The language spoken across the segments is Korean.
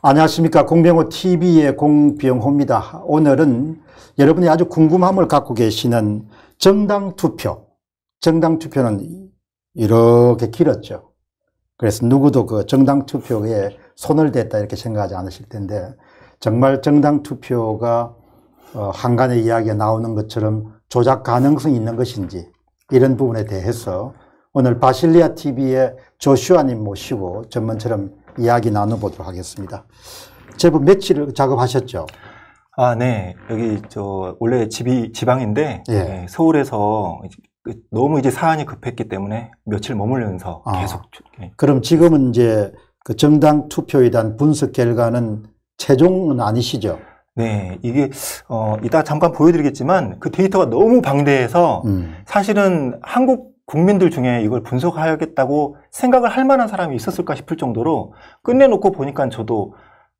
안녕하십니까. 공병호 TV의 공병호입니다. 오늘은 여러분이 아주 궁금함을 갖고 계시는 정당 투표. 정당 투표는 이렇게 길었죠. 그래서 누구도 그 정당 투표에 손을 댔다 이렇게 생각하지 않으실 텐데 정말 정당 투표가 어, 한간의 이야기에 나오는 것처럼 조작 가능성이 있는 것인지 이런 부분에 대해서 오늘 바실리아 TV의 조슈아님 모시고 전문처럼 이야기 나눠보도록 하겠습니다. 제법 며칠 작업하셨죠? 아, 네. 여기 저 원래 집이 지방인데 예. 네, 서울에서 그 너무 이제 사안이 급했기 때문에 며칠 머물면서 아, 계속. 네. 그럼 지금은 이제 그 정당 투표에 대한 분석 결과는 최종은 아니시죠? 네, 이게 어 이따 잠깐 보여드리겠지만 그 데이터가 너무 방대해서 음. 사실은 한국 국민들 중에 이걸 분석하겠다고 생각을 할 만한 사람이 있었을까 싶을 정도로 끝내놓고 보니까 저도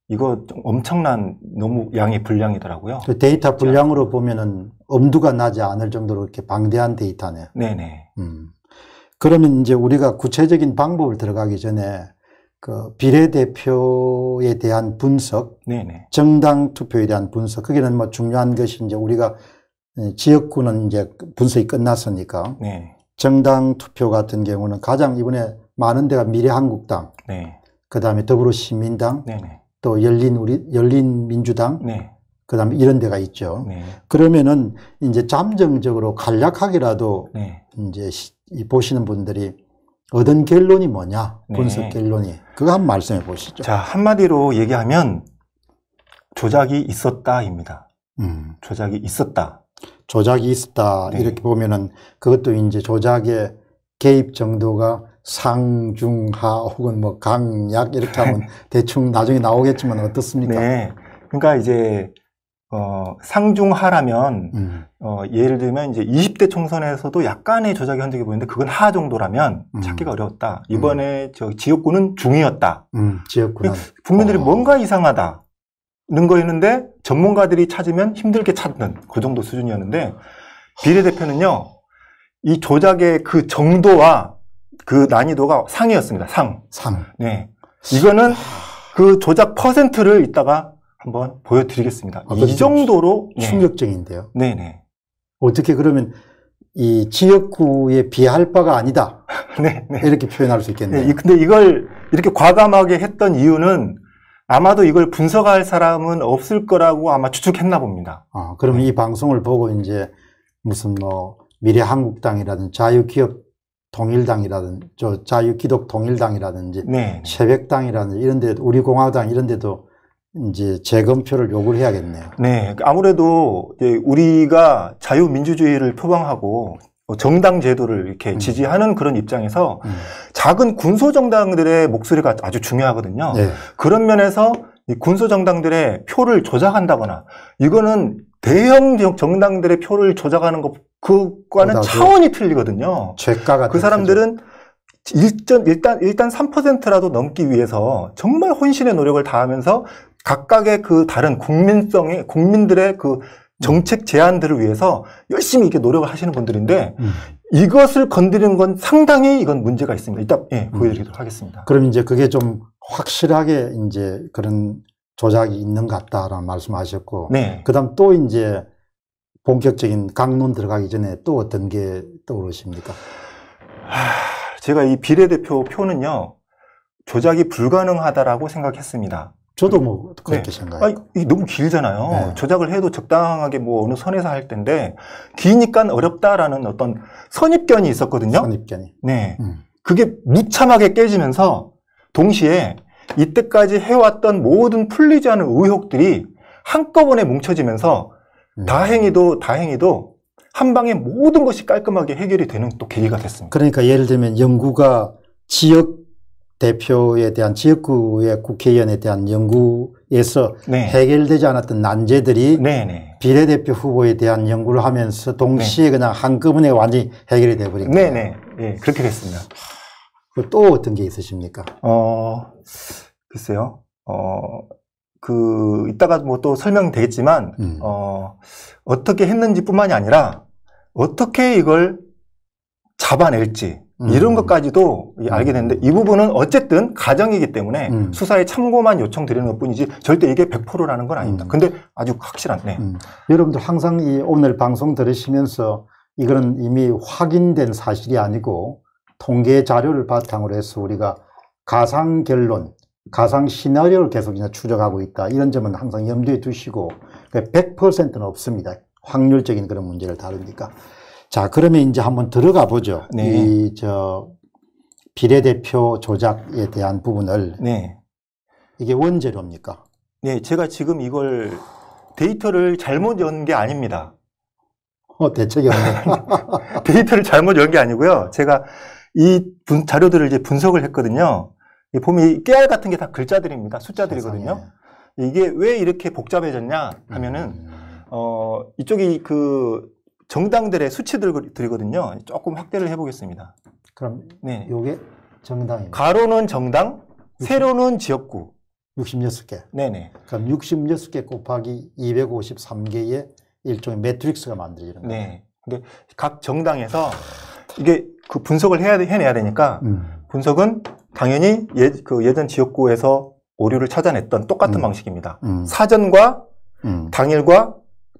이거 엄청난 너무 양의 분량이더라고요. 그 데이터 분량으로 보면은 엄두가 나지 않을 정도로 이렇게 방대한 데이터네. 네네. 음. 그러면 이제 우리가 구체적인 방법을 들어가기 전에 그 비례대표에 대한 분석, 네네. 정당 투표에 대한 분석, 그게는뭐 중요한 것이 이제 우리가 지역구는 이제 분석이 끝났으니까. 네. 정당 투표 같은 경우는 가장 이번에 많은 데가 미래한국당, 네. 그 다음에 더불어시민당, 네네. 네. 또 열린 우리 열린 민주당, 네. 그 다음에 이런 데가 있죠. 네. 그러면은 이제 잠정적으로 간략하게라도 네. 이제 시, 보시는 분들이 얻은 결론이 뭐냐 네. 분석 결론이 그거 한번 말씀해 보시죠. 자 한마디로 얘기하면 조작이 있었다입니다. 음. 조작이 있었다. 조작이 있었다 네. 이렇게 보면은 그것도 이제 조작의 개입 정도가 상중하 혹은 뭐 강약 이렇게 하면 대충 나중에 나오겠지만 어떻습니까? 네. 그러니까 이제 어, 상중하라면 음. 어, 예를 들면 이제 20대 총선에서도 약간의 조작이 흔적이 보이는데 그건 하 정도라면 음. 찾기가 어려웠다. 음. 이번에 음. 저 지역구는 중이었다. 음. 지역구는 국민들이 어. 뭔가 이상하다. 는 거였는데 전문가들이 찾으면 힘들게 찾는 그 정도 수준이었는데 비례대표는요 이 조작의 그 정도와 그 난이도가 상이었습니다. 상. 상. 네. 이거는 그 조작 퍼센트를 이따가 한번 보여드리겠습니다. 아, 이 정도로 네. 충격적인데요. 네. 네네. 어떻게 그러면 이 지역구에 비할 바가 아니다. 네, 네, 이렇게 표현할 수 있겠네요. 네, 근데 이걸 이렇게 과감하게 했던 이유는 아마도 이걸 분석할 사람은 없을 거라고 아마 추측했나 봅니다. 아, 그럼 네. 이 방송을 보고 이제 무슨 뭐 미래 한국당이라든 자유기업 통일당이라든 지저 자유기독 통일당이라든지 네. 새벽당이라든지 이런 데 우리 공화당 이런 데도 이제 재검표를 요구를 해야겠네요. 네. 아무래도 이제 우리가 자유민주주의를 표방하고 어, 정당 제도를 이렇게 음. 지지하는 그런 입장에서 음. 작은 군소 정당들의 목소리가 아주 중요하거든요. 네. 그런 면에서 군소 정당들의 표를 조작한다거나 이거는 대형 정당들의 표를 조작하는 것 그과는 차원이 틀리거든요. 죄가가 그 사람들은 일전, 일단, 일단 3%라도 넘기 위해서 정말 혼신의 노력을 다하면서 각각의 그 다른 국민성의, 국민들의 그 정책 제안들을 위해서 열심히 이렇게 노력을 하시는 분들인데 음. 이것을 건드리는 건 상당히 이건 문제가 있습니다. 일단 예, 음. 보여드리도록 하겠습니다. 그럼 이제 그게 좀 확실하게 이제 그런 조작이 있는 것 같다라는 말씀하셨고 네. 그다음 또 이제 본격적인 강론 들어가기 전에 또 어떤 게 떠오르십니까? 제가 이 비례대표 표는요 조작이 불가능하다라고 생각했습니다. 저도 뭐 그렇게 네. 생각해요. 아, 너무 길잖아요. 네. 조작을 해도 적당하게 뭐 어느 선에서 할 텐데 기니까 어렵다라는 어떤 선입견이 있었거든요. 선입견이. 네. 음. 그게 무참하게 깨지면서 동시에 이때까지 해왔던 모든 풀리지 않은 의혹들이 한꺼번에 뭉쳐지면서 음. 다행히도 다행히도 한 방에 모든 것이 깔끔하게 해결이 되는 또 계기가 됐습니다. 그러니까 예를 들면 연구가 지역 대표에 대한 지역구의 국회의원에 대한 연구에서 네. 해결되지 않았던 난제들이 네, 네. 비례대표 후보에 대한 연구를 하면서 동시에 네. 그냥 한꺼번에 완전히 해결이 돼버린 네, 거예요. 네, 네, 그렇게 됐습니다. 또 어떤 게 있으십니까? 어, 글쎄요. 어, 그, 이따가 뭐 또 설명되겠지만, 음. 어, 어떻게 했는지 뿐만이 아니라, 어떻게 이걸 잡아낼지 음. 이런 것까지도 음. 알게 되는데 이 부분은 어쨌든 가정이기 때문에 음. 수사에 참고만 요청드리는 것뿐이지 절대 이게 100%라는 건 아닙니다. 음. 근데 아주 확실한데 네. 음. 여러분들 항상 이 오늘 방송 들으시면서 이거는 이미 확인된 사실이 아니고 통계 자료를 바탕으로 해서 우리가 가상 결론, 가상 시나리오를 계속 이제 추적하고 있다. 이런 점은 항상 염두에 두시고 100%는 없습니다. 확률적인 그런 문제를 다루니까. 자, 그러면 이제 한번 들어가 보죠. 네. 이, 저, 비례대표 조작에 대한 부분을. 네. 이게 원재료입니까? 네, 제가 지금 이걸 데이터를 잘못 연 게 아닙니다. 어, 대책이 없네. 데이터를 잘못 연 게 아니고요. 제가 이 분, 자료들을 이제 분석을 했거든요. 보면 깨알 같은 게 다 글자들입니다. 숫자들이거든요. 세상에. 이게 왜 이렇게 복잡해졌냐 하면은, 음. 어, 이쪽이 그 정당들의 수치들이거든요. 조금 확대를 해보겠습니다. 그럼 네. 요게 정당입니다. 가로는 정당, 60, 세로는 지역구. 66개. 네네. 그럼 66개 곱하기 253개의 일종의 매트릭스가 만들어지는 거예요. 네. 근데 각 정당에서 이게 그 분석을 해야, 해내야 되니까 음. 분석은 당연히 예, 그 예전 지역구에서 오류를 찾아냈던 똑같은 음. 방식입니다. 음. 사전과 음. 당일과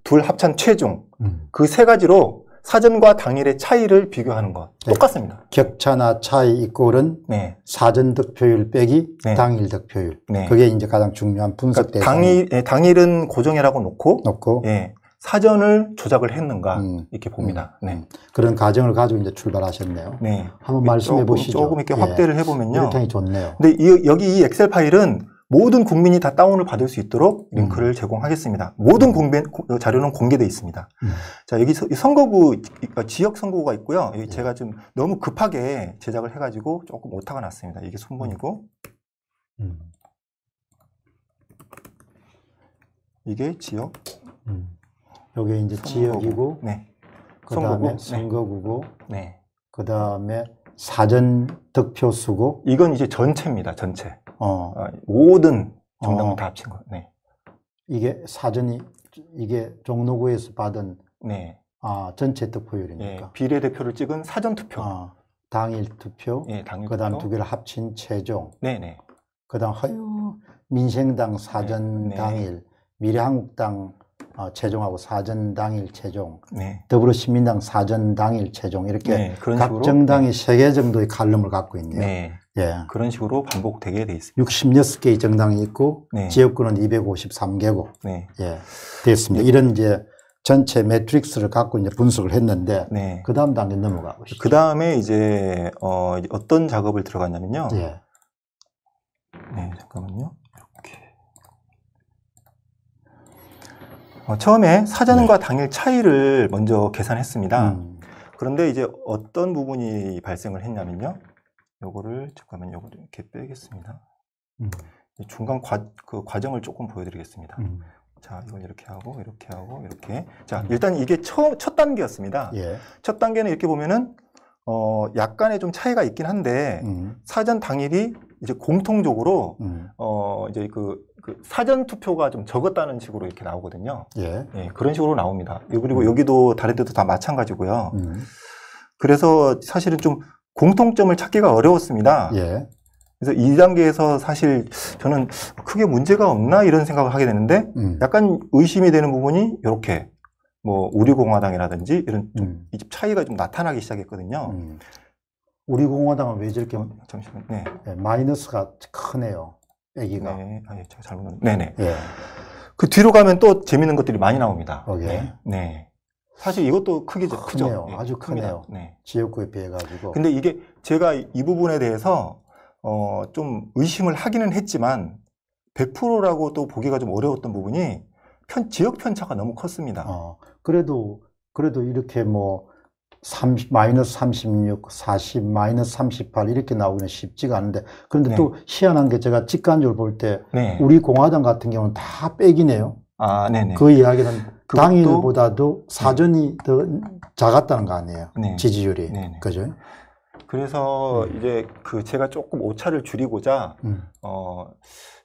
둘 합찬 최종 음. 그세 가지로 사전과 당일의 차이를 비교하는 것 네. 똑같습니다. 격차나 차이 이꼴은 네. 사전 득표율 빼기 네. 당일 득표율. 네. 그게 이제 가장 중요한 분석 그러니까 당일 네, 당일은 고정이라고 놓고, 놓고. 예, 사전을 조작을 했는가 음. 이렇게 봅니다. 음. 네. 그런 가정을 가지고 이제 출발하셨네요. 한번 말씀해 보시죠. 조금 이렇게 확대를 예. 해보면요. 굉장히 좋네요. 근데 이, 여기 이 엑셀 파일은 모든 국민이 다 다운을 받을 수 있도록 음. 링크를 제공하겠습니다. 모든 공개, 어, 자료는 공개되어 있습니다. 음. 자 여기 선거구 어, 지역 선거구가 있고요. 여기 예. 제가 좀 너무 급하게 제작을 해가지고 조금 오타가 났습니다. 이게 손본이고 음. 이게 지역. 음. 여기 이제 선거구. 지역이고 네. 그에 선거구. 네. 선거구고 네. 네. 그다음에 사전 득표수고 이건 이제 전체입니다. 전체. 어. 아, 모든 정당을 어. 다 합친 거. 네. 이게 사전이 이게 종로구에서 받은 네. 아, 전체 득표율이니까 예, 비례대표를 찍은 사전 투표. 아, 당일 투표. 예, 당일 그다음 투표. 두 개를 합친 최종. 네, 네. 그다음 허유 민생당 사전 네, 네, 당일, 미래한국당 어, 최종하고 사전 당일 최종, 네. 더불어시민당 사전 당일 최종 이렇게 네, 각 정당이 네. 세개 정도의 칼럼을 갖고 있네요. 네. 예. 그런 식으로 반복되게 돼 있습니다. 66개의 정당이 있고 네. 지역구는 253개고 네. 예, 되었습니다. 네. 이런 이제 전체 매트릭스를 갖고 이제 분석을 했는데 네. 그 다음 단계 넘어가고 싶죠. 그 다음에 이제 어, 어떤 작업을 들어갔냐면요. 예. 네, 잠깐만요. 이렇게 어, 처음에 사전과 네. 당일 차이를 먼저 계산했습니다. 음. 그런데 이제 어떤 부분이 발생을 했냐면요. 요거를 잠깐만 요거를 이렇게 빼겠습니다. 음. 중간 과, 그 과정을 조금 보여드리겠습니다. 음. 자, 이걸 이렇게 하고, 이렇게 하고, 이렇게. 자, 음. 일단 이게 처, 첫 단계였습니다. 예. 첫 단계는 이렇게 보면은, 어, 약간의 좀 차이가 있긴 한데, 음. 사전 당일이 이제 공통적으로, 음. 어, 이제 그, 그, 사전 투표가 좀 적었다는 식으로 이렇게 나오거든요. 예. 예 그런 식으로 나옵니다. 그리고 음. 여기도 다른 데도 다 마찬가지고요. 음. 그래서 사실은 좀 공통점을 찾기가 어려웠습니다. 예. 그래서 이 단계에서 사실 저는 크게 문제가 없나 이런 생각을 하게 되는데 음. 약간 의심이 되는 부분이 이렇게 뭐 우리공화당이라든지 이런 음. 차이가 좀 나타나기 시작했거든요. 음. 우리공화당은 왜 저렇게 아, 잠시만 네. 예, 네. 아, 예, 네. 네, 마이너스가 크네요. 애기가 네, 아니 제가 잘못 네네. 예. 그 뒤로 가면 또 재밌는 것들이 많이 나옵니다. 오케이. 네. 네. 사실 이것도 크기죠. 아, 크죠. 네, 아주 크네요. 네. 지역구에 비해 가지고. 근데 이게 제가 이 부분에 대해서 어, 좀 의심을 하기는 했지만 100%라고 또 보기가 좀 어려웠던 부분이 편, 지역 편차가 너무 컸습니다. 어, 그래도 그래도 이렇게 뭐 30, 마이너스 36, 40, 마이너스 38 이렇게 나오기는 쉽지가 않은데 그런데 네. 또 희한한 게 제가 직관적으로 볼때 네. 우리 공화당 같은 경우는 다 빼기네요. 아, 네네. 그 이야기는 당일보다도 네. 사전이 더 작았다는 거 아니에요? 네. 지지율이 네, 네. 그죠? 그래서 음. 이제 그 제가 조금 오차를 줄이고자 음. 어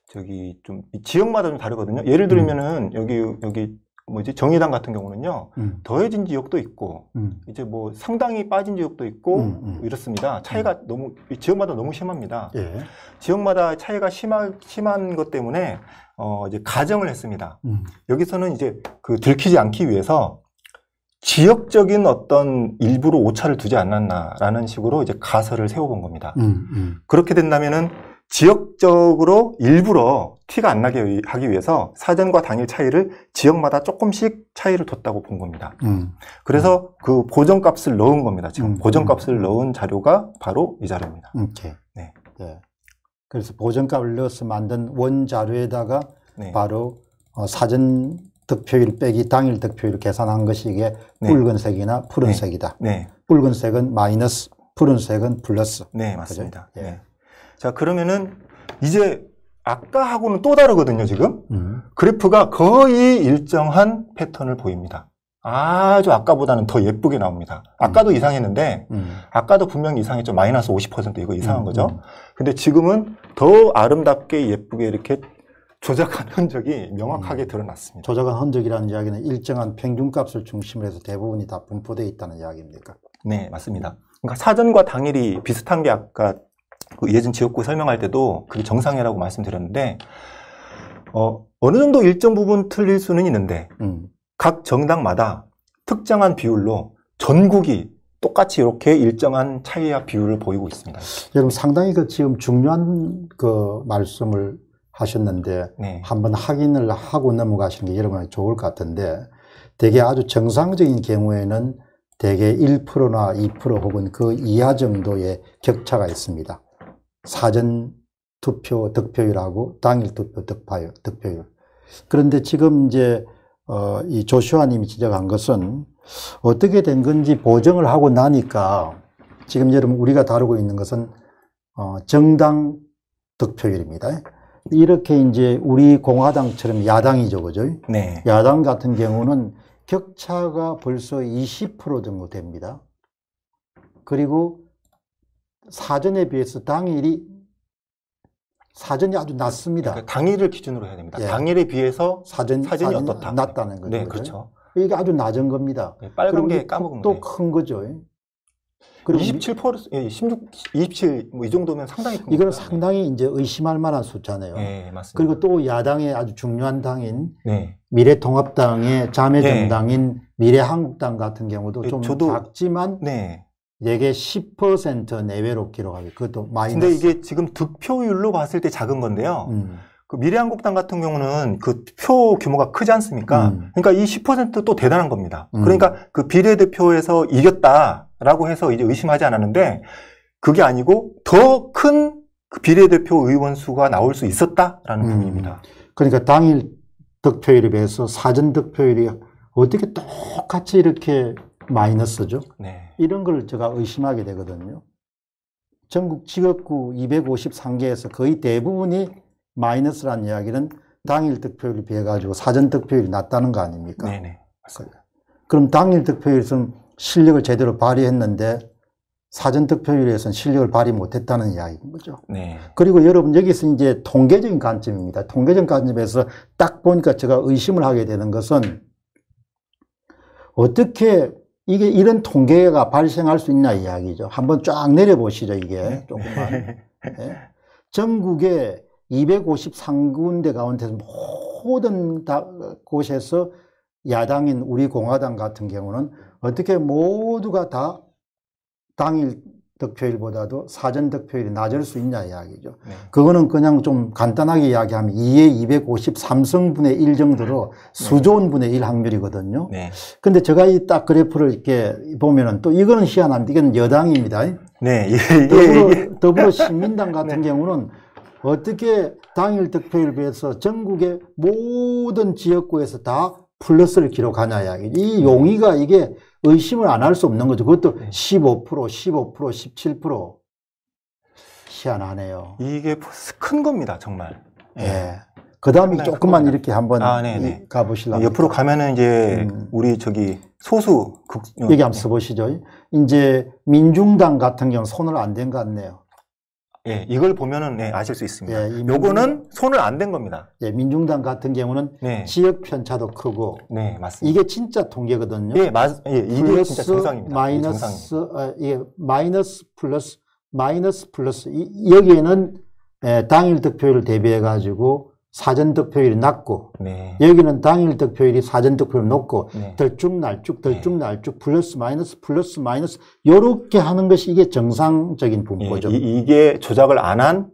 저기 좀 지역마다 좀 다르거든요. 예를 들면은 음. 여기 여기 뭐지 정의당 같은 경우는요 음. 더해진 지역도 있고 음. 이제 뭐 상당히 빠진 지역도 있고 음, 이렇습니다. 차이가 너무 지역마다 너무 심합니다. 예. 지역마다 차이가 심하, 심한 것 때문에 어, 이제 가정을 했습니다. 음. 여기서는 이제 그 들키지 않기 위해서 지역적인 어떤 일부로 오차를 두지 않았나라는 식으로 이제 가설을 세워본 겁니다. 음, 음. 그렇게 된다면은 지역적으로 일부러 티가 안 나게 하기 위해서 사전과 당일 차이를 지역마다 조금씩 차이를 뒀다고 본 겁니다. 음. 음. 그래서 그 보정값을 넣은 겁니다. 지금 음, 음. 보정값을 넣은 자료가 바로 이 자료입니다. 오케이. 네. 네. 그래서 보정값을 넣어서 만든 원자료에다가 네. 바로 어, 사전 득표율 빼기 당일 득표율 을 계산한 것이 이게 네. 붉은색이나 네. 푸른색이다. 네. 붉은색은 마이너스, 푸른색은 플러스. 네, 맞습니다. 그 자, 그러면은 이제 아까하고는 또 다르거든요, 지금. 음. 그래프가 거의 일정한 패턴을 보입니다. 아주 아까보다는 더 예쁘게 나옵니다. 아까도 음. 이상했는데 음. 아까도 분명히 이상했죠. 마이너스 50% 이거 이상한 음. 거죠. 음. 근데 지금은 더 아름답게 예쁘게 이렇게 조작한 흔적이 명확하게 음. 드러났습니다. 조작한 흔적이라는 이야기는 일정한 평균값을 중심으로 해서 대부분이 다 분포되어 있다는 이야기입니까? 네, 맞습니다. 그러니까 사전과 당일이 비슷한 게 아까 그 예전 지역구 설명할 때도 그게 정상이라고 말씀드렸는데 어, 어느 정도 일정 부분 틀릴 수는 있는데 음. 각 정당마다 특정한 비율로 전국이 똑같이 이렇게 일정한 차이와 비율을 보이고 있습니다. 여러분 예, 상당히 그 지금 중요한 그 말씀을 하셨는데 네. 한번 확인을 하고 넘어가시는 게 여러분이 좋을 것 같은데 대개 아주 정상적인 경우에는 대개 1%나 2% 혹은 그 이하 정도의 격차가 있습니다. 사전 투표 득표율하고 당일 투표 득파율, 득표율. 그런데 지금 이제 어, 이 조슈아님이 지적한 것은 어떻게 된 건지 보정을 하고 나니까 지금 여러분 우리가 다루고 있는 것은 어, 정당 득표율입니다. 이렇게 이제 우리 공화당처럼 야당이죠, 그죠? 네. 야당 같은 경우는 격차가 벌써 20% 정도 됩니다. 그리고 사전에 비해서 당일이 사전이 아주 낮습니다. 그러니까 당일을 기준으로 해야 됩니다. 예. 당일에 비해서 사전, 사전이 어떻다. 낮다는 거죠. 네, 그렇죠. 이게 아주 낮은 겁니다. 네, 빨간 게 까먹은 또큰 거죠. 그리고 27%, 16, 27, 뭐 이 정도면 상당히 큽니다. 상당히 이제 의심할 만한 숫자네요. 네, 맞습니다. 그리고 또 야당의 아주 중요한 당인 네. 미래통합당의 자매정당인 네. 미래한국당 같은 경우도 네, 좀 저도, 작지만 네. 이게 10% 내외로 기록하고 그것도 마이너스. 근데 이게 지금 득표율로 봤을 때 작은 건데요. 음. 그 미래한국당 같은 경우는 그 표 규모가 크지 않습니까? 음. 그러니까 이 10%또 대단한 겁니다. 음. 그러니까 그 비례대표에서 이겼다라고 해서 이제 의심하지 않았는데 그게 아니고 더큰 그 비례대표 의원 수가 나올 수 있었다라는 부분입니다. 음. 그러니까 당일 득표율에 비해서 사전 득표율이 어떻게 똑같이 이렇게 마이너스죠. 네. 이런 걸 제가 의심하게 되거든요. 전국 직업구 253개에서 거의 대부분이 마이너스라는 이야기는 당일 득표율이 비해 가지고 사전 득표율이 낮다는 거 아닙니까? 네네. 네. 맞습니다. 그, 그럼 당일 득표율은 실력을 제대로 발휘했는데 사전 득표율에서는 실력을 발휘 못했다는 이야기인 거죠. 네. 그리고 여러분 여기서 이제 통계적인 관점입니다. 통계적인 관점에서 딱 보니까 제가 의심을 하게 되는 것은 어떻게 이게 이런 통계가 발생할 수 있나 이야기죠. 한번 쫙 내려보시죠, 이게. 네. 조금만. 네. 전국에 253군데 가운데서 모든 다, 곳에서 야당인 우리 공화당 같은 경우는 어떻게 모두가 다 당일 득표율보다도 사전 득표율이 낮을 수 있냐 이야기죠. 네. 그거는 그냥 좀 간단하게 이야기하면 2의 253성분의 1 정도로 음, 네. 수조원분의 1 확률이거든요. 네. 근데 제가 이 딱 그래프를 이렇게 보면은 또 이거는 희한한데 이건 여당입니다. 네. 예. 예. 더불어, 더불어 시민당 같은 네. 경우는 어떻게 당일 득표율에 비해서 전국의 모든 지역구에서 다 플러스를 기록하냐야. 이 네. 용의가 이게 의심을 안 할 수 없는 거죠. 그것도 15%, 15%, 17%. 희한하네요. 이게 큰 겁니다, 정말. 예. 네. 그 다음에 조금만 이렇게 한번 아, 네, 네. 가보실라 옆으로 가면은 이제 음. 우리 저기 소수 극. 여기 한번 써보시죠. 이제 민중당 같은 경우 손을 안 댄 것 같네요. 예, 이걸 보면은 예, 아실 수 있습니다. 예, 요거는 손을 안 댄 겁니다. 예, 민중당 같은 경우는 네. 지역 편차도 크고, 네, 맞습니다. 이게 진짜 통계거든요. 예, 맞, 예, 이게 진짜 정상입니다. 마이너스, 아, 예, 마이너스 플러스, 마이너스 플러스. 이, 여기에는 예, 당일 득표율 을 대비해 가지고 사전 득표율이 낮고 네. 여기는 당일 득표율이 사전 득표율 높고 네. 들쭉날쭉 네. 들쭉날쭉 플러스 마이너스 플러스 마이너스 요렇게 하는 것이 이게 정상적인 분포죠. 예, 이, 게 조작을 안한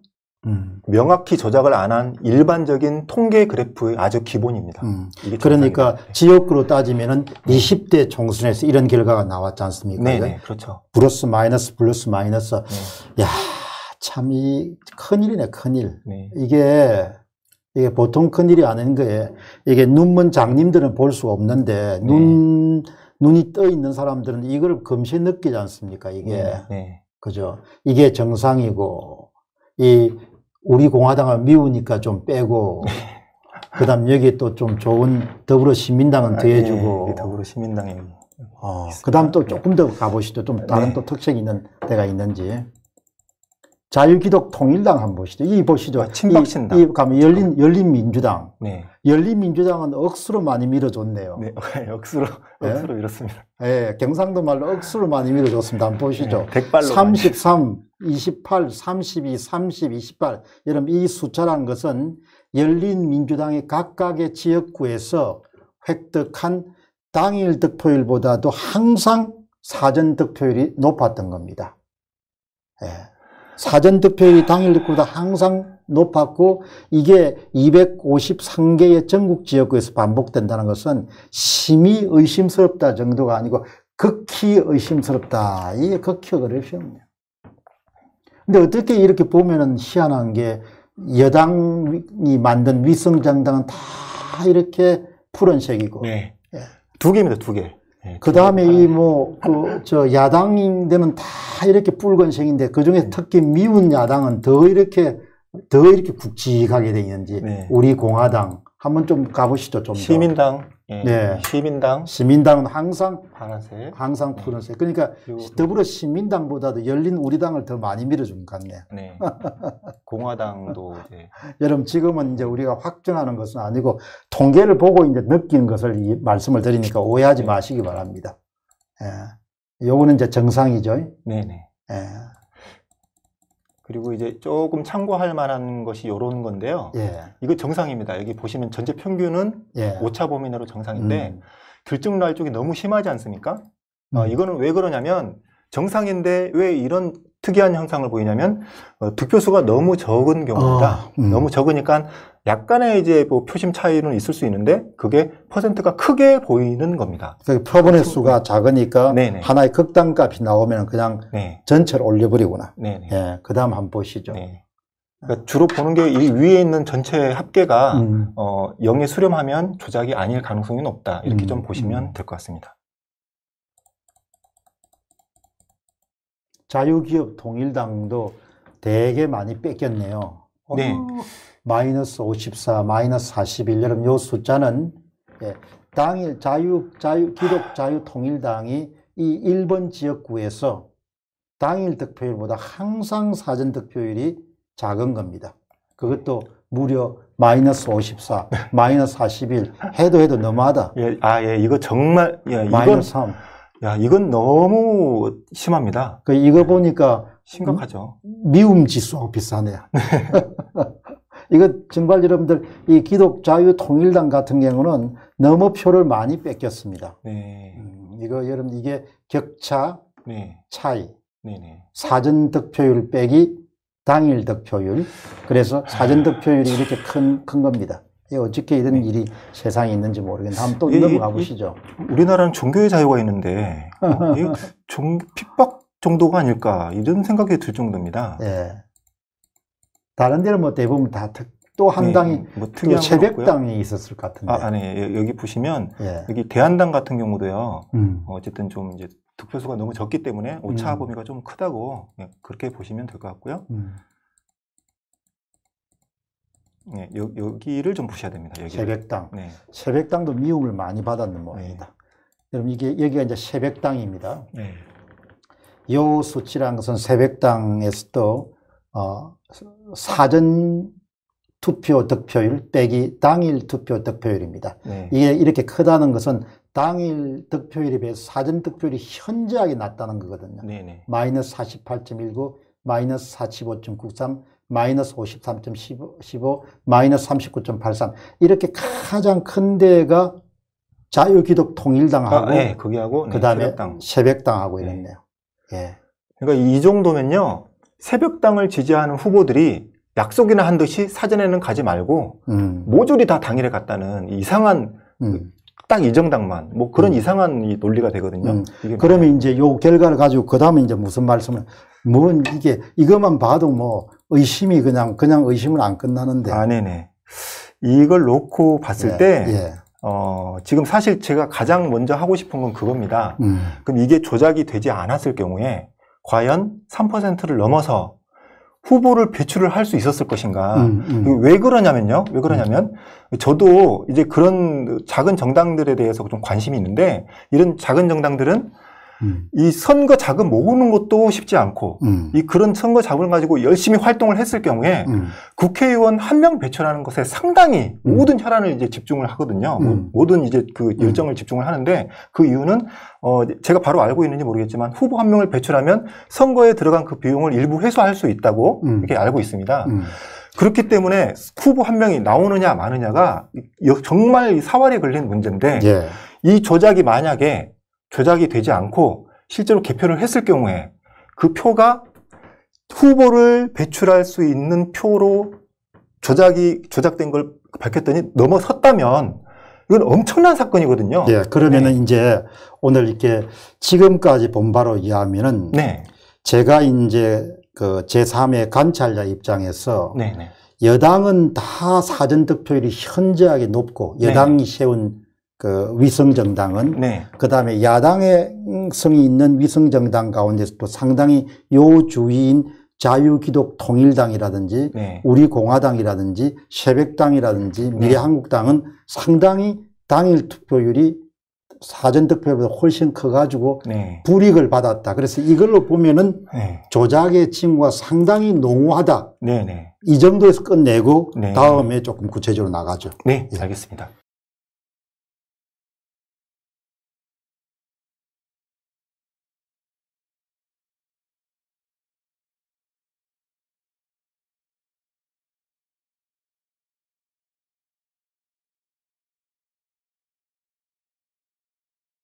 음. 명확히 조작을 안 한 일반적인 통계 그래프의 아주 기본입니다. 음. 그러니까 지역구로 따지면은 20대 총선에서 이런 결과가 나왔지 않습니까? 네, 네 그렇죠. 플러스 마이너스 플러스 마이너스. 야, 참 이 큰일이네, 큰일. 이게 이게 보통 큰 일이 아닌 거예요 이게 눈먼 장님들은 볼 수 없는데 네. 눈 네. 눈이 떠 있는 사람들은 이걸 금세 느끼지 않습니까? 이게 네. 네. 그죠? 이게 정상이고 이 우리 공화당을 미우니까 좀 빼고 그다음 여기 또 좀 좋은 더불어시민당은 아, 더해주고 아, 예, 더불어시민당이 어, 그다음 또 네. 조금 더 가보시죠. 좀 다른 네. 또 특색 있는 데가 있는지. 자유기독 통일당 한번 보시죠. 이 보시죠. 아, 친박신당. 이, 이 가면 열린 그렇죠. 열린민주당. 네. 열린민주당은 억수로 많이 밀어줬네요. 네, 네 억수로 네. 억수로 밀었습니다. 예, 경상도 말로 억수로 많이 밀어줬습니다. 한번 보시죠. 네, 33, 28, 32, 30, 28. 여러분 이숫자란 것은 열린민주당이 각각의 지역구에서 획득한 당일 득표율보다도 항상 사전 득표율이 높았던 겁니다. 예. 사전 투표율이 당일 득표보다 항상 높았고 이게 253개의 전국 지역구에서 반복된다는 것은 심히 의심스럽다 정도가 아니고 극히 의심스럽다. 이게 극히 어렵습니다. 근데 어떻게 이렇게 보면은 희한한 게 여당이 만든 위성장당은 다 이렇게 푸른색이고. 네. 예. 두 개입니다, 두 개. 네, 그다음에 이뭐그저 야당인데는 다 이렇게 붉은색인데 그중에 네. 특히 미운 야당은 더 이렇게 더 이렇게 굵직하게 돼 있는지 네. 우리 공화당 한번 좀 가보시죠 좀 시민당 더. 예, 네. 시민당. 시민당은 항상 파란색. 항상 푸른색. 그러니까 네. 더불어 시민당보다도 열린 우리당을 더 많이 밀어준 것 같네요. 네. 공화당도 네. 제 여러분 지금은 이제 우리가 확정하는 것은 아니고 통계를 보고 이제 느낀 것을 이, 말씀을 드리니까 오해하지 네. 마시기 바랍니다. 예. 요거는 이제 정상이죠. 네네. 예. 그리고 이제 조금 참고할 만한 것이 요런 건데요. 예. 이거 정상입니다. 여기 보시면 전체 평균은 예. 오차 범위 내로 정상인데 음. 결정 날쪽이 너무 심하지 않습니까? 아, 음. 어, 이거는 왜 그러냐면 정상인데 왜 이런 특이한 현상을 보이냐면 어, 득표수가 너무 적은 경우입니다. 아, 음. 너무 적으니까 약간의 이제 뭐 표심 차이는 있을 수 있는데 그게 퍼센트가 크게 보이는 겁니다. 그러니까 표본의 수가 작으니까 네네. 하나의 극단값이 나오면 그냥 네. 전체를 올려버리구나. 네 예, 그다음 한번 보시죠. 네. 그러니까 주로 보는 게 이 위에 있는 전체 합계가 음. 어, 0에 수렴하면 조작이 아닐 가능성이 높다. 이렇게 음. 좀 보시면 음. 될것 같습니다. 자유기업 통일당도 되게 많이 뺏겼네요. 어, 네. 마이너스 54, 마이너스 41. 여러분, 요 숫자는, 예, 당일 자유, 자유, 기독 자유통일당이 이 1번 지역구에서 당일 득표율보다 항상 사전 득표율이 작은 겁니다. 그것도 무려 마이너스 54, 마이너스 41, 해도 해도 너무하다. 예, 아, 예, 이거 정말, 예, 마이너스 3. 야, 이건 너무 심합니다. 그 이거 보니까 심각하죠. 미움 지수하고 비슷하네요. 이거 정말 여러분들 이 기독 자유 통일당 같은 경우는 너무 표를 많이 뺏겼습니다. 네. 음, 이거 여러분 이게 격차 네. 차이. 네네. 네. 사전 득표율 빼기 당일 득표율. 그래서 사전 득표율이 이렇게 큰, 큰 겁니다. 예, 어떻게 이런 네. 일이 세상에 있는지 모르겠는데 다음 또 예, 넘어가 예, 예. 보시죠. 우리나라는 종교의 자유가 있는데 어, 종, 핍박 정도가 아닐까 이런 생각이 들 정도입니다. 예. 다른 데는 뭐 대부분 다또한 네, 당이 뭐 특이한 새벽당이 있었을 것 같은데. 아, 아니 여기 보시면 예. 여기 대한당 같은 경우도요. 음. 어, 어쨌든 좀 이제 득표수가 너무 적기 때문에 오차 음. 범위가 좀 크다고 그렇게 보시면 될 것 같고요. 음. 네, 예, 여, 여 기를좀 보셔야 됩니다. 여기를. 새벽당. 네. 새벽당도 미움을 많이 받았는 네. 모양이다. 네. 여러분 이게 여기가 이제 새벽당입니다. 네. 요 수치라는 것은 새벽당에서도 어, 사전 투표 득표율 빼기 당일 투표 득표율입니다. 네. 이게 이렇게 크다는 것은 당일 득표율에 비해서 사전 득표율이 현저하게 낮다는 거거든요. 네네. 네. 마이너스 48.19, 마이너스 45.93, 마이너스 53.15, 마이너스 39.83 이렇게 가장 큰 데가 자유기독 통일당하고 아, 네, 그다음에 새벽당. 새벽당하고 예. 이랬네요. 네. 예. 그러니까 이 정도면요 새벽당을 지지하는 후보들이 약속이나 한 듯이 사전에는 가지 말고 음. 모조리 다 당일에 갔다는 이상한 음. 그 딱이 정당만 뭐 그런 음. 이상한 이 논리가 되거든요. 음. 뭐 그러면 이제 요 결과를 가지고 그 다음에 이제 무슨 말씀을 뭔 이게 이것만 봐도 뭐 의심이 그냥 그냥 의심을 안 끝나는데. 아 네네. 이걸 놓고 봤을 예. 때 예. 어, 지금 사실 제가 가장 먼저 하고 싶은 건 그겁니다. 음. 그럼 이게 조작이 되지 않았을 경우에 과연 3%를 넘어서 후보를 배출을 할 수 있었을 것인가. 음, 음. 왜 그러냐면요. 왜 그러냐면 저도 이제 그런 작은 정당들에 대해서 좀 관심이 있는데 이런 작은 정당들은 음. 이 선거 자금 모으는 것도 쉽지 않고 음. 이 그런 선거 자금을 가지고 열심히 활동을 했을 경우에 음. 국회의원 한 명 배출하는 것에 상당히 음. 모든 혈안을 이제 집중을 하거든요. 음. 모든 이제 그 열정을 집중을 하는데 그 이유는 어 제가 바로 알고 있는지 모르겠지만 후보 한 명을 배출하면 선거에 들어간 그 비용을 일부 회수할 수 있다고 이렇게 알고 있습니다. 그렇기 때문에 후보 한 명이 나오느냐 마느냐가 정말 사활에 걸린 문제인데 예. 이 조작이 만약에 조작이 되지 않고 실제로 개표를 했을 경우에 그 표가 후보를 배출할 수 있는 표로 조작이 조작된 걸 밝혔더니 넘어섰다면 이건 엄청난 사건이거든요. 예, 그러면은 네. 이제 오늘 이렇게 지금까지 본 바로 이해하면은 네. 제가 이제 그 제3의 관찰자 입장에서 네, 네. 여당은 다 사전 득표율이 현저하게 높고 네, 네. 여당이 세운 그 위성 정당은 네. 그다음에 야당의 성이 있는 위성 정당 가운데서도 상당히 요주의인 자유기독 통일당이라든지 네. 우리공화당이라든지 새벽당이라든지 네. 미래한국당은 상당히 당일 투표율이 사전 투표보다 훨씬 커가지고 네. 불이익을 받았다. 그래서 이걸로 보면은 네. 조작의 징후가 상당히 농후하다. 네, 네. 이 정도에서 끝내고 네. 다음에 조금 구체적으로 나가죠. 네, 예. 알겠습니다.